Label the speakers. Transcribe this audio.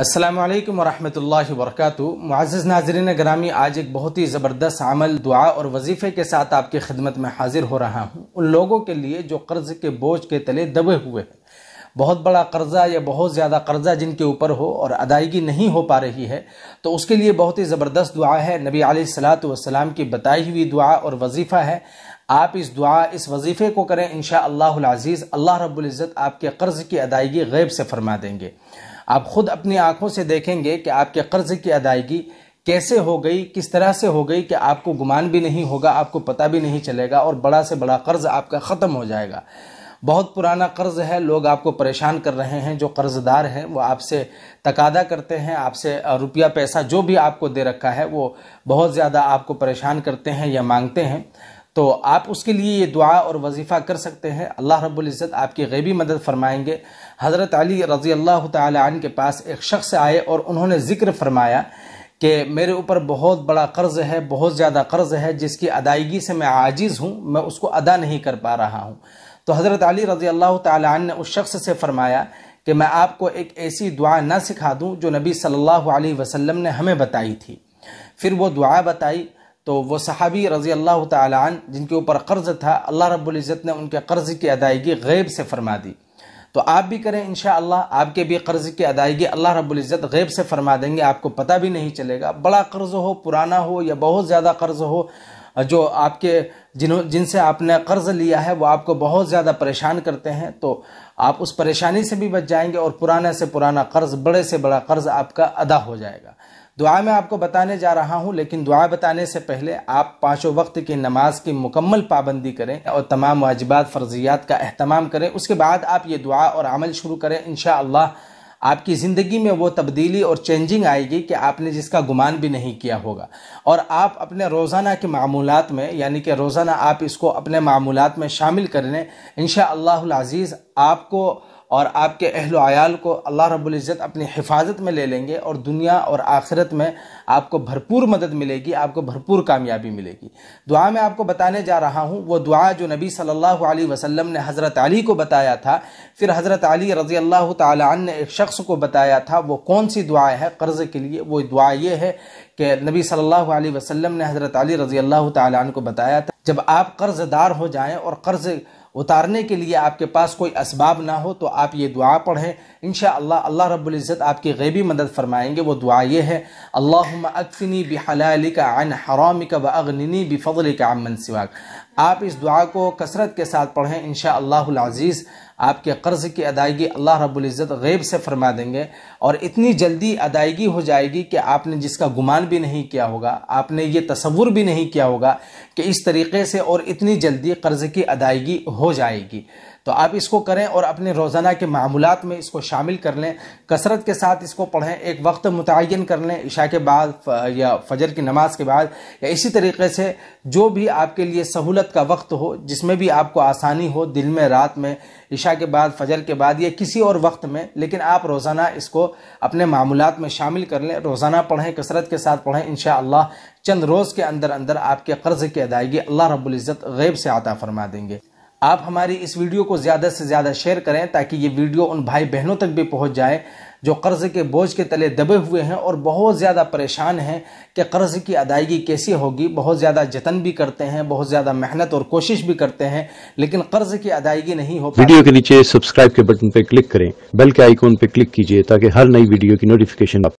Speaker 1: असलम वरहमल वर्क मुआज़ नाजरीन ग्रामी आज एक बहुत ही ज़बरदस्त अमल दुआ और वजीफ़े के साथ आपकी खिदमत में हाजिर हो रहा हूँ उन लोगों के लिए जो कर्ज़ के बोझ के तले दबे हुए हैं बहुत बड़ा कर्ज़ा या बहुत ज़्यादा कर्ज़ा जिनके ऊपर हो और अदायगी नहीं हो पा रही है तो उसके लिए बहुत ही ज़बरदस्त दुआ है नबी सलात वसलाम की बताई हुई दुआ और वजीफ़ा है आप इस दुआ इस वजीफ़े को करें इन शाज़ीज़ अल्लाह रब्ज़त आपके कर्ज़ की अदायगी गैब से फरमा देंगे आप खुद अपनी आंखों से देखेंगे कि आपके कर्ज की अदायगी कैसे हो गई किस तरह से हो गई कि आपको गुमान भी नहीं होगा आपको पता भी नहीं चलेगा और बड़ा से बड़ा कर्ज आपका ख़त्म हो जाएगा बहुत पुराना कर्ज़ है लोग आपको परेशान कर रहे हैं जो कर्ज़दार हैं वो आपसे तकादा करते हैं आपसे रुपया पैसा जो भी आपको दे रखा है वो बहुत ज़्यादा आपको परेशान करते हैं या मांगते हैं तो आप उसके लिए ये दुआ और वजीफ़ा कर सकते हैं अल्लाह रब्ज़त आपकी गैबी मदद फरमाएंगे हज़रत अली रज़ी अल्लाह तन के पास एक शख्स आए और उन्होंने ज़िक्र फरमाया कि मेरे ऊपर बहुत बड़ा कर्ज़ है बहुत ज़्यादा कर्ज़ है जिसकी अदायगी से मैं आजिज़ हूँ मैं उसको अदा नहीं कर पा रहा हूँ तो हज़रत अली रज़ी अल्लाह तन ने उस शख्स से फ़रमाया कि मैं आपको एक ऐसी दुआ ना सिखा दूँ जो नबी सल्लल्लाहु अलैहि वसल्लम ने हमें बताई थी फिर वो दुआ बताई तो वह सहाबी रज़ी अल्लाह तन जिनके ऊपर कर्ज़ था अल्लाह रब्ज़त ने उनके कर्ज़ की अदायगी गैब से फरमा दी तो आप भी करें इन आपके भी कर्ज़ की अदायगी अल्लाह रबुल्ज़त गैब से फरमा देंगे आपको पता भी नहीं चलेगा बड़ा कर्ज़ हो पुराना हो या बहुत ज़्यादा कर्ज़ हो जो आपके जिन्हों जिनसे आपने कर्ज लिया है वो आपको बहुत ज़्यादा परेशान करते हैं तो आप उस परेशानी से भी बच जाएंगे और पुराना से पुराना कर्ज बड़े से बड़ा कर्ज आपका अदा हो जाएगा दुआ में आपको बताने जा रहा हूं लेकिन दुआ बताने से पहले आप पांचों वक्त की नमाज की मुकम्मल पाबंदी करें और तमाम वाजिबात फर्जियात का अहतमाम करें उसके बाद आप ये दुआ और अमल शुरू करें इन आपकी ज़िंदगी में वो तब्दीली और चेंजिंग आएगी कि आपने जिसका गुमान भी नहीं किया होगा और आप अपने रोज़ाना के मामूल में यानी कि रोज़ाना आप इसको अपने मामूल में शामिल कर लें इन अज़ीज़ आपको और आपके अहल आयाल को अल्लाह रब्ज़त अपनी हिफाजत में ले लेंगे और दुनिया और आखिरत में आपको भरपूर मदद मिलेगी आपको भरपूर कामयाबी मिलेगी दुआ में आपको बताने जा रहा हूँ वो दुआ जो नबी सल्लल्लाहु अलैहि वसल्लम ने हज़रत अली को बताया था फिर हज़रत अली रज़ी अल्लाह तन ने एक शख्स को बताया था वो कौन सी दुआ है कर्ज़ के लिए वो दुआ ये है कि नबी सल्लल्लाहु अलैहि वसल्लम ने हज़रत अली रज़ी अल्लाह तन को बताया था जब आप कर्ज़दार हो जाएँ और कर्ज़ उतारने के लिए आपके पास कोई इसबाब ना हो तो आप ये दुआ पढ़ें इन अल्लाह रबुल्ज़त आपकी गैबी मदद फरमाएंगे वो दुआ ये है अल्लाह अक्सनी बिहलिका अन का व अगननी बफ़ल का अमन सिवाक आप इस दुआ को कसरत के साथ पढ़ें इन अज़ीज़ आपके कर्ज़ की अदायगी अल्लाह रबुल्ज़त गैब से फरमा देंगे और इतनी जल्दी अदायगी हो जाएगी कि आपने जिसका गुमान भी नहीं किया होगा आपने ये तस्वुर भी नहीं किया होगा कि इस तरीके से और इतनी जल्दी कर्ज़ की अदायगी हो जाएगी तो आप इसको करें और अपने रोज़ाना के मामूलत में इसको शामिल कर लें कसरत के साथ इसको पढ़ें एक वक्त मुतन कर लें इशा के बाद या फजर की नमाज के बाद या इसी तरीके से जो भी आपके लिए सहूलत इबादत का वक्त हो जिसमें भी आपको आसानी हो दिल में रात में ईशा के बाद फजर के बाद या किसी और वक्त में लेकिन आप रोज़ाना इसको अपने मामूलत में शामिल कर लें रोज़ाना पढ़ें कसरत के साथ पढ़ें इन चंद रोज़ के अंदर अंदर आपके कर्ज़ की अदायगी अल्लाह रब्ज़त गैब से आता फरमा देंगे आप हमारी इस वीडियो को ज़्यादा से ज़्यादा शेयर करें ताकि ये वीडियो उन भाई बहनों तक भी पहुँच जाए जो कर्ज़ के बोझ के तले दबे हुए हैं और बहुत ज़्यादा परेशान हैं कि कर्ज़ की अदायगी कैसी होगी बहुत ज़्यादा जतन भी करते हैं बहुत ज़्यादा मेहनत और कोशिश भी करते हैं लेकिन कर्ज़ की अदायगी नहीं हो वीडियो के नीचे सब्सक्राइब के बटन पर क्लिक करें बेल के आइकॉन पर क्लिक कीजिए ताकि हर नई वीडियो की नोटिफिकेशन आप